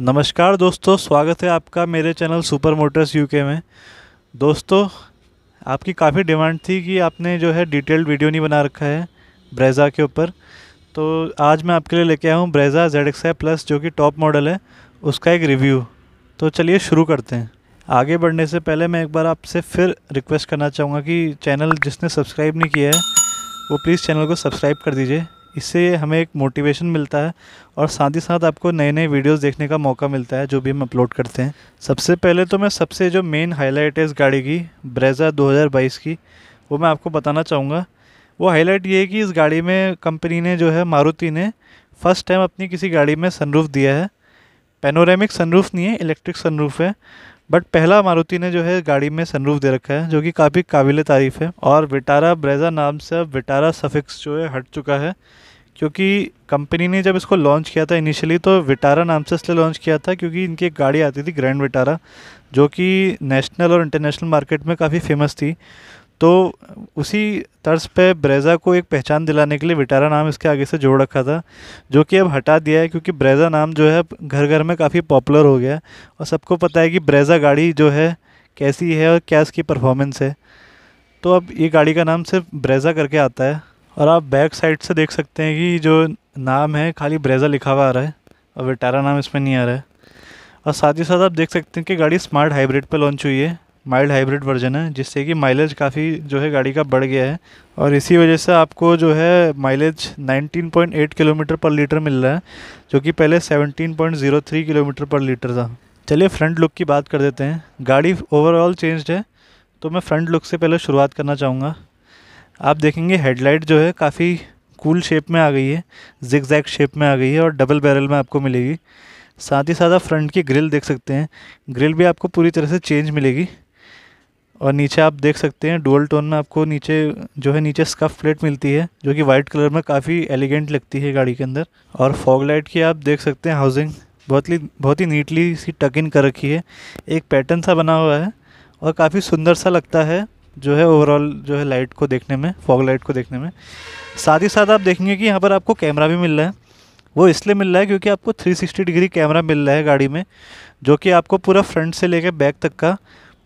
नमस्कार दोस्तों स्वागत है आपका मेरे चैनल सुपर मोटर्स यूके में दोस्तों आपकी काफ़ी डिमांड थी कि आपने जो है डिटेल्ड वीडियो नहीं बना रखा है ब्रेज़ा के ऊपर तो आज मैं आपके लिए लेके आया हूँ ब्रेज़ा जेड एक्स प्लस जो कि टॉप मॉडल है उसका एक रिव्यू तो चलिए शुरू करते हैं आगे बढ़ने से पहले मैं एक बार आपसे फिर रिक्वेस्ट करना चाहूँगा कि चैनल जिसने सब्सक्राइब नहीं किया है वो प्लीज़ चैनल को सब्सक्राइब कर दीजिए इससे हमें एक मोटिवेशन मिलता है और साथ ही साथ आपको नए नए वीडियोस देखने का मौका मिलता है जो भी हम अपलोड करते हैं सबसे पहले तो मैं सबसे जो मेन हाईलाइट है इस गाड़ी की ब्रेजा 2022 की वो मैं आपको बताना चाहूँगा वो हाईलाइट ये है कि इस गाड़ी में कंपनी ने जो है मारुति ने फ़र्स्ट टाइम अपनी किसी गाड़ी में सनरूफ दिया है पेनोरेमिक सनरूफ नहीं है इलेक्ट्रिक सनरूफ है बट पहला मारुति ने जो है गाड़ी में सनरूफ दे रखा है जो कि काफ़ी काबिल तारीफ़ है और विटारा ब्रेजा नाम से अब विटारा सफिक्स जो है हट चुका है क्योंकि कंपनी ने जब इसको लॉन्च किया था इनिशियली तो विटारा नाम से इसलिए लॉन्च किया था क्योंकि इनकी एक गाड़ी आती थी ग्रैंड विटारा जो कि नेशनल और इंटरनेशनल मार्केट में काफ़ी फेमस थी तो उसी तर्ज पे ब्रेज़ा को एक पहचान दिलाने के लिए विटारा नाम इसके आगे से जोड़ रखा था जो कि अब हटा दिया है क्योंकि ब्रेज़ा नाम जो है घर घर में काफ़ी पॉपुलर हो गया और सबको पता है कि ब्रेज़ा गाड़ी जो है कैसी है और क्या इसकी परफॉर्मेंस है तो अब ये गाड़ी का नाम सिर्फ ब्रेज़ा करके आता है और आप बैक साइड से देख सकते हैं कि जो नाम है खाली ब्रेजा लिखा हुआ आ रहा है और विटारा नाम इसमें नहीं आ रहा है और साथ ही साथ आप देख सकते हैं कि गाड़ी स्मार्ट हाइब्रिड पर लॉन्च हुई है माइल्ड हाइब्रिड वर्जन है जिससे कि माइलेज काफ़ी जो है गाड़ी का बढ़ गया है और इसी वजह से आपको जो है माइलेज 19.8 किलोमीटर पर लीटर मिल रहा है जो कि पहले 17.03 किलोमीटर पर लीटर था चलिए फ्रंट लुक की बात कर देते हैं गाड़ी ओवरऑल चेंज्ड है तो मैं फ्रंट लुक से पहले शुरुआत करना चाहूँगा आप देखेंगे हेडलाइट जो है काफ़ी कूल शेप में आ गई है जिग शेप में आ गई है और डबल बैरल में आपको मिलेगी साथ ही साथ आप फ्रंट की ग्रिल देख सकते हैं ग्रिल भी आपको पूरी तरह से चेंज मिलेगी और नीचे आप देख सकते हैं डुअल टोन में आपको नीचे जो है नीचे स्कफ प्लेट मिलती है जो कि वाइट कलर में काफ़ी एलिगेंट लगती है गाड़ी के अंदर और फॉग लाइट की आप देख सकते हैं हाउसिंग बहुत ही बहुत ही नीटली सी टक इन कर रखी है एक पैटर्न सा बना हुआ है और काफ़ी सुंदर सा लगता है जो है ओवरऑल जो है लाइट को देखने में फॉग लाइट को देखने में साथ ही साथ आप देखेंगे कि यहाँ पर आपको कैमरा भी मिल रहा है वो इसलिए मिल रहा है क्योंकि आपको 360 डिग्री कैमरा मिल रहा है गाड़ी में जो कि आपको पूरा फ्रंट से लेकर बैक तक का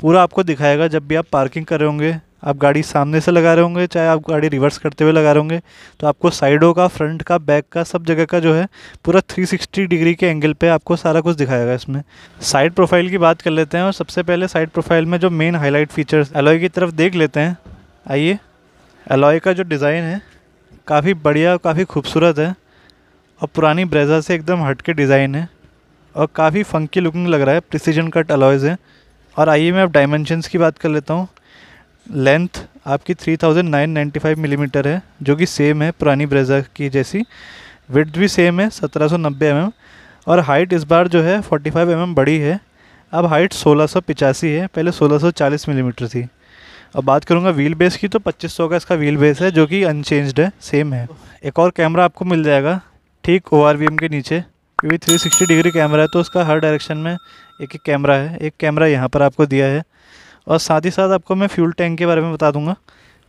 पूरा आपको दिखाएगा जब भी आप पार्किंग कर रहे होंगे आप गाड़ी सामने से लगा रहे होंगे चाहे आप गाड़ी रिवर्स करते हुए लगा रहे होंगे तो आपको साइडों का फ्रंट का बैक का सब जगह का जो है पूरा 360 डिग्री के एंगल पे आपको सारा कुछ दिखाएगा इसमें साइड प्रोफाइल की बात कर लेते हैं और सबसे पहले साइड प्रोफाइल में जो मेन हाईलाइट फीचर्स एलॉय की तरफ देख लेते हैं आइए एलॉय का जो डिज़ाइन है काफ़ी बढ़िया काफ़ी खूबसूरत है और पुरानी ब्रेजा से एकदम हट के डिज़ाइन है और काफ़ी फंकी लुकिंग लग रहा है प्रिसीजन कट अलॉयज़ है और आइए मैं अब डायमेंशनस की बात कर लेता हूँ लेंथ आपकी 3995 मिलीमीटर mm है जो कि सेम है पुरानी ब्रेजा की जैसी विड्थ भी सेम है 1790 एम mm, और हाइट इस बार जो है 45 एम mm बड़ी है अब हाइट सोलह है पहले 1640 मिलीमीटर mm थी अब बात करूँगा व्हील बेस की तो 2500 का इसका व्हील बेस है जो कि अनचेंज्ड है सेम है एक और कैमरा आपको मिल जाएगा ठीक ओ के नीचे क्योंकि थ्री सिक्सटी डिग्री कैमरा है तो उसका हर डायरेक्शन में एक एक कैमरा है एक कैमरा यहाँ पर आपको दिया है और साथ ही साथ आपको मैं फ्यूल टैंक के बारे में बता दूंगा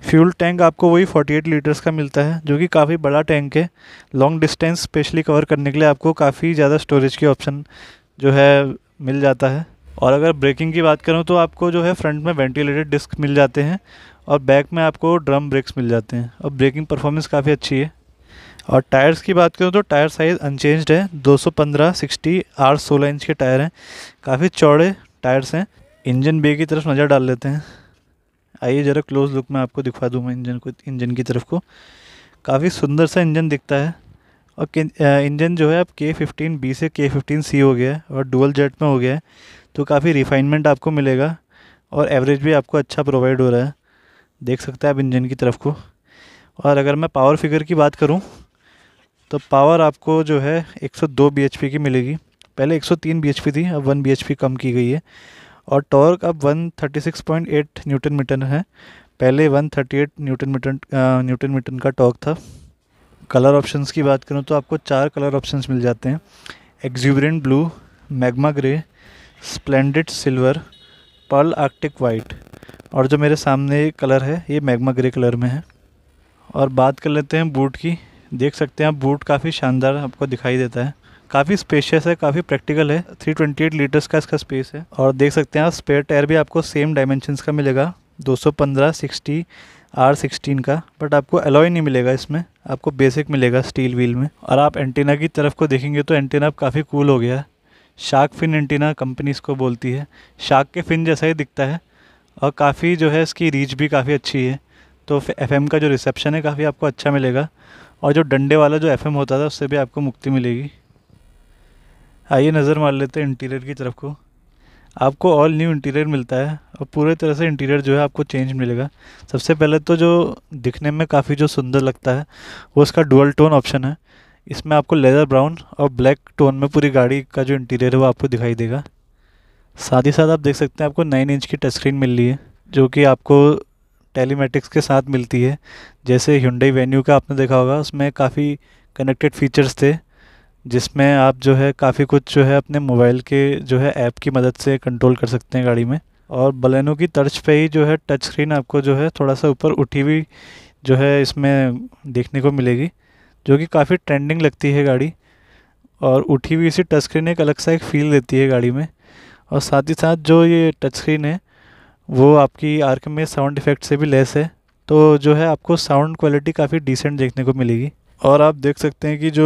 फ्यूल टैंक आपको वही 48 लीटर्स का मिलता है जो कि काफ़ी बड़ा टैंक है लॉन्ग डिस्टेंस स्पेशली कवर करने के लिए आपको काफ़ी ज़्यादा स्टोरेज के ऑप्शन जो है मिल जाता है और अगर ब्रेकिंग की बात करूँ तो आपको जो है फ्रंट में वेंटिलेटेड डिस्क मिल जाते हैं और बैक में आपको ड्रम ब्रेक्स मिल जाते हैं और ब्रेकिंग परफॉर्मेंस काफ़ी अच्छी है और टायर्स की बात करूँ तो टायर साइज़ अनचेंज्ड है 215, 60, आर 16 इंच के टायर हैं काफ़ी चौड़े टायर्स हैं इंजन बे की तरफ नज़र डाल लेते हैं आइए ज़रा क्लोज़ लुक में आपको दिखा दूँ मैं इंजन को इंजन की तरफ को काफ़ी सुंदर सा इंजन दिखता है और इंजन जो है अब के फिफ्टीन बी से के फिफ्टीन सी हो गया है और डुअल जेट में हो गया है तो काफ़ी रिफाइनमेंट आपको मिलेगा और एवरेज भी आपको अच्छा प्रोवाइड हो रहा है देख सकते हैं आप इंजन की तरफ को और अगर मैं पावर फिगर की बात करूँ तो पावर आपको जो है 102 बीएचपी की मिलेगी पहले 103 बीएचपी थी अब 1 बीएचपी कम की गई है और टॉर्क अब 136.8 न्यूटन मीटर है पहले 138 न्यूटन मीटर न्यूटन मीटर का टॉर्क था कलर ऑप्शंस की बात करूँ तो आपको चार कलर ऑप्शंस मिल जाते हैं exuberant blue magma grey splendid silver pearl arctic white और जो मेरे सामने कलर है ये मैग्मा ग्रे कलर में है और बात कर लेते हैं बूट की देख सकते हैं आप बूट काफ़ी शानदार आपको दिखाई देता है काफ़ी स्पेशियस है काफ़ी प्रैक्टिकल है थ्री ट्वेंटी एट लीटर्स का इसका स्पेस है और देख सकते हैं आप स्पेयर टायर भी आपको सेम डायमेंशन का मिलेगा दो सौ पंद्रह सिक्सटी आर सिक्सटीन का बट आपको एलॉय नहीं मिलेगा इसमें आपको बेसिक मिलेगा स्टील व्हील में और आप एंटीना की तरफ को देखेंगे तो एंटीना अब काफ़ी कूल हो गया है शार्क फिन एंटीना कंपनी इसको बोलती है शार्क के फिन जैसा ही दिखता है और काफ़ी जो है इसकी रीच भी काफ़ी अच्छी है तो एफ का जो रिसेप्शन है काफ़ी आपको अच्छा मिलेगा और जो डंडे वाला जो एफ होता था उससे भी आपको मुक्ति मिलेगी आइए नज़र मार लेते हैं इंटीरियर की तरफ को आपको ऑल न्यू इंटीरियर मिलता है और पूरे तरह से इंटीरियर जो है आपको चेंज मिलेगा सबसे पहले तो जो दिखने में काफ़ी जो सुंदर लगता है वो उसका डुअल टोन ऑप्शन है इसमें आपको लेदर ब्राउन और ब्लैक टोन में पूरी गाड़ी का जो इंटीरियर है वो आपको दिखाई देगा साथ ही साथ आप देख सकते हैं आपको नाइन इंच की टच स्क्रीन मिल रही है जो कि आपको टेलीमेटिक्स के साथ मिलती है जैसे हिंडई वेन्यू का आपने देखा होगा उसमें काफ़ी कनेक्टेड फीचर्स थे जिसमें आप जो है काफ़ी कुछ जो है अपने मोबाइल के जो है ऐप की मदद से कंट्रोल कर सकते हैं गाड़ी में और बलेनो की तर्ज पे ही जो है टच स्क्रीन आपको जो है थोड़ा सा ऊपर उठी हुई जो है इसमें देखने को मिलेगी जो कि काफ़ी ट्रेंडिंग लगती है गाड़ी और उठी हुई इसी टच स्क्रीन एक अलग सा एक फील देती है गाड़ी में और साथ ही साथ जो ये टच स्क्रीन है वो आपकी आर्क में साउंड इफेक्ट से भी लेस है तो जो है आपको साउंड क्वालिटी काफ़ी डिसेंट देखने को मिलेगी और आप देख सकते हैं कि जो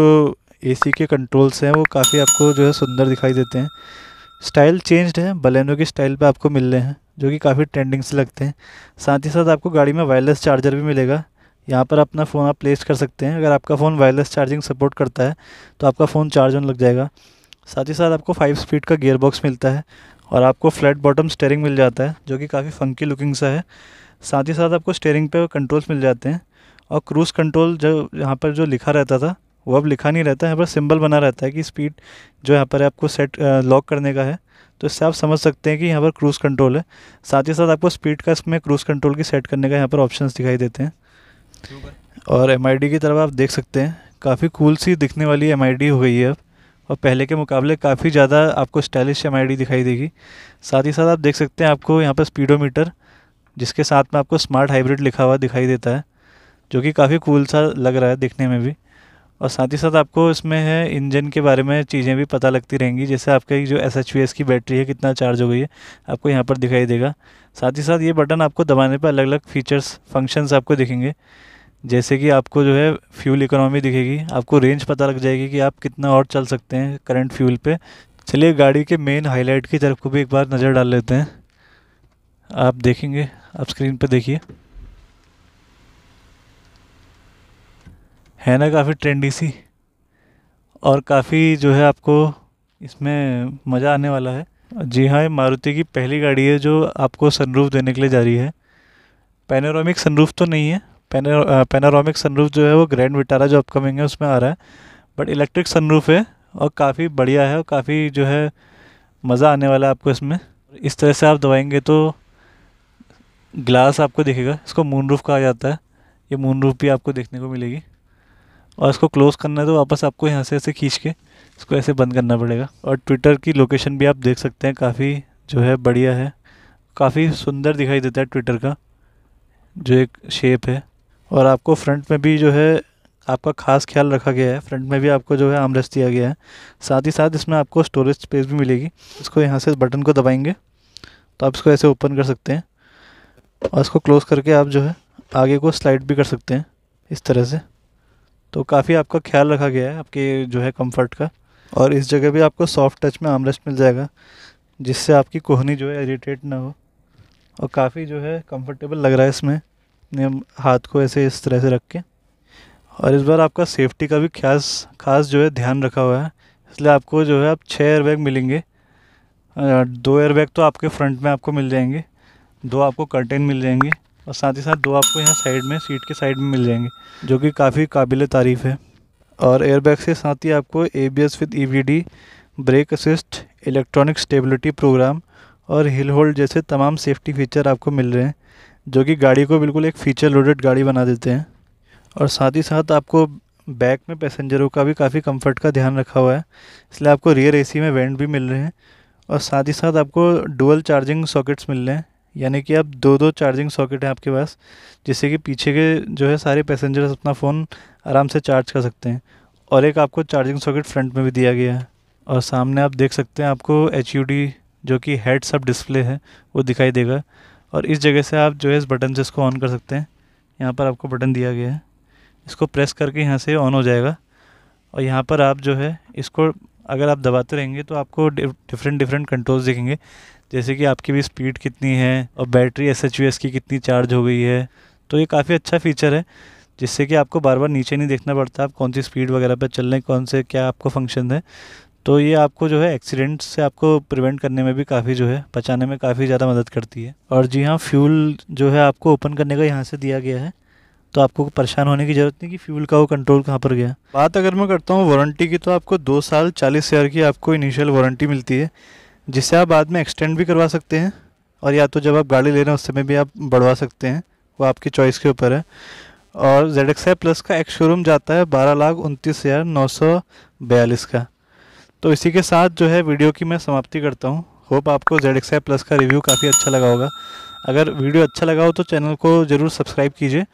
एसी के कंट्रोल्स हैं वो काफ़ी आपको जो है सुंदर दिखाई देते हैं स्टाइल चेंज्ड है बलेनो की स्टाइल पे आपको मिल रहे हैं जो कि काफ़ी ट्रेंडिंग से लगते हैं साथ ही साथ आपको गाड़ी में वायरलेस चार्जर भी मिलेगा यहाँ पर अपना फ़ोन आप प्लेस कर सकते हैं अगर आपका फ़ोन वायरलेस चार्जिंग सपोर्ट करता है तो आपका फ़ोन चार्ज होने लग जाएगा साथ ही साथ आपको फाइव स्पीड का गेयर बॉक्स मिलता है और आपको फ्लैट बॉटम स्टेयरिंग मिल जाता है जो कि काफ़ी फंकी लुकिंग सा है साथ ही साथ आपको स्टेयरिंग पे कंट्रोल्स मिल जाते हैं और क्रूज़ कंट्रोल जो यहाँ पर जो लिखा रहता था वो अब लिखा नहीं रहता है पर सिंबल बना रहता है कि स्पीड जो यहाँ पर आपको सेट लॉक करने का है तो इससे आप समझ सकते हैं कि यहाँ पर क्रूज़ कंट्रोल है साथ ही साथ आपको स्पीड का इसमें क्रूज़ कंट्रोल की सेट करने का यहाँ पर ऑप्शन दिखाई देते हैं और एम की तरफ आप देख सकते हैं काफ़ी कूल सी दिखने वाली एम हो गई है अब और पहले के मुकाबले काफ़ी ज़्यादा आपको स्टाइलिश एम दिखाई देगी साथ ही साथ आप देख सकते हैं आपको यहाँ पर स्पीडोमीटर जिसके साथ में आपको स्मार्ट हाइब्रिड लिखा हुआ दिखाई देता है जो कि काफ़ी कूल सा लग रहा है दिखने में भी और साथ ही साथ आपको इसमें है इंजन के बारे में चीज़ें भी पता लगती रहेंगी जैसे आपके जो एस एच की बैटरी है कितना चार्ज हो गई है आपको यहाँ पर दिखाई देगा साथ ही साथ ये बटन आपको दबाने पर अलग अलग फीचर्स फंक्शंस आपको दिखेंगे जैसे कि आपको जो है फ्यूल इकोनॉमी दिखेगी आपको रेंज पता लग जाएगी कि आप कितना और चल सकते हैं करंट फ्यूल पे चलिए गाड़ी के मेन हाईलाइट की तरफ को भी एक बार नज़र डाल लेते हैं आप देखेंगे आप स्क्रीन पर देखिए है ना काफ़ी ट्रेंडी सी और काफ़ी जो है आपको इसमें मज़ा आने वाला है जी हाँ ये मारुति की पहली गाड़ी है जो आपको सनरूफ देने के लिए जा रही है पैनोरामिक सनरूफ तो नहीं है पेनारोमिक पैनोरामिक सनरूफ जो है वो ग्रैंड विटारा जो अपकमिंग है उसमें आ रहा है बट इलेक्ट्रिक सनरूफ है और काफ़ी बढ़िया है और काफ़ी जो है मज़ा आने वाला है आपको इसमें इस तरह से आप दबाएंगे तो ग्लास आपको दिखेगा इसको मून रूफ कहा जाता है ये मून रूफ भी आपको देखने को मिलेगी और इसको क्लोज़ करना है तो वापस आपको यहाँ से ऐसे खींच के इसको ऐसे बंद करना पड़ेगा और ट्विटर की लोकेशन भी आप देख सकते हैं काफ़ी जो है बढ़िया है काफ़ी सुंदर दिखाई देता है ट्विटर का जो एक शेप है और आपको फ्रंट में भी जो है आपका खास ख्याल रखा गया है फ्रंट में भी आपको जो है आमरस दिया गया है साथ ही साथ इसमें आपको स्टोरेज स्पेस भी मिलेगी इसको यहाँ से बटन को दबाएंगे तो आप इसको ऐसे ओपन कर सकते हैं और इसको क्लोज़ करके आप जो है आगे को स्लाइड भी कर सकते हैं इस तरह से तो काफ़ी आपका ख्याल रखा गया है आपके जो है कम्फर्ट का और इस जगह भी आपको सॉफ्ट टच में आमरेस्ट मिल जाएगा जिससे आपकी कोहनी जो है इरीटेट ना हो और काफ़ी जो है कंफर्टेबल लग रहा है इसमें नियम हाथ को ऐसे इस तरह से रख के और इस बार आपका सेफ्टी का भी खास खास जो है ध्यान रखा हुआ है इसलिए आपको जो है आप छः एयरबैग मिलेंगे दो एयरबैग तो आपके फ्रंट में आपको मिल जाएंगे दो आपको कर्टेन मिल जाएंगे और साथ ही साथ दो आपको यहाँ साइड में सीट के साइड में मिल जाएंगे जो कि काफ़ी काबिल तारीफ़ है और एयरबैग से साथ ही आपको A B S with E B D brake assist electronic stability program और हिल होल्ड जैसे तमाम सेफ्टी फीचर आपको मिल रहे हैं जो कि गाड़ी को बिल्कुल एक फ़ीचर लोडेड गाड़ी बना देते हैं और साथ ही साथ आपको बैक में पैसेंजरों का भी काफ़ी कंफर्ट का ध्यान रखा हुआ है इसलिए आपको रियर एसी में वेंट भी मिल रहे हैं और साथ ही साथ आपको डुअल चार्जिंग सॉकेट्स मिल रहे हैं यानी कि अब दो दो चार्जिंग सॉकेट हैं आपके पास जिससे कि पीछे के जो है सारे पैसेंजर्स अपना फ़ोन आराम से चार्ज कर सकते हैं और एक आपको चार्जिंग सॉकेट फ्रंट में भी दिया गया है और सामने आप देख सकते हैं आपको एच जो कि हेड्स अप डिस्प्ले है वो दिखाई देगा और इस जगह से आप जो है इस बटन से इसको ऑन कर सकते हैं यहाँ पर आपको बटन दिया गया है इसको प्रेस करके यहाँ से ऑन हो जाएगा और यहाँ पर आप जो है इसको अगर आप दबाते रहेंगे तो आपको डिफरेंट डिफरेंट कंट्रोल्स दिखेंगे जैसे कि आपकी भी स्पीड कितनी है और बैटरी एस की कितनी चार्ज हो गई है तो ये काफ़ी अच्छा फीचर है जिससे कि आपको बार बार नीचे नहीं देखना पड़ता आप कौन सी स्पीड वगैरह पर चल रहे हैं कौन से क्या आपको फंक्शन है तो ये आपको जो है एक्सीडेंट से आपको प्रिवेंट करने में भी काफ़ी जो है बचाने में काफ़ी ज़्यादा मदद करती है और जी हाँ फ्यूल जो है आपको ओपन करने का यहाँ से दिया गया है तो आपको परेशान होने की ज़रूरत नहीं कि फ्यूल का वो कंट्रोल कहाँ पर गया बात अगर मैं करता हूँ वारंटी की तो आपको दो साल चालीस हज़ार की आपको इनिशियल वारंटी मिलती है जिसे आप बाद में एक्सटेंड भी करवा सकते हैं और या तो जब आप गाड़ी ले रहे हैं उस समय भी आप बढ़वा सकते हैं वो आपकी चॉइस के ऊपर है और जेड एक्स आई प्लस का एक शोरूम जाता है बारह लाख उनतीस हज़ार नौ सौ बयालीस का तो इसी के साथ जो है वीडियो की मैं समाप्ति करता हूँ होप आपको जेड एक्स आई प्लस का रिव्यू काफ़ी अच्छा लगा होगा अगर वीडियो अच्छा लगा हो तो चैनल को ज़रूर सब्सक्राइब कीजिए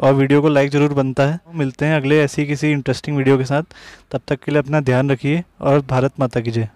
और वीडियो को लाइक ज़रूर बनता है मिलते हैं अगले ऐसी किसी इंटरेस्टिंग वीडियो के साथ तब तक के लिए अपना ध्यान रखिए और भारत माता की जय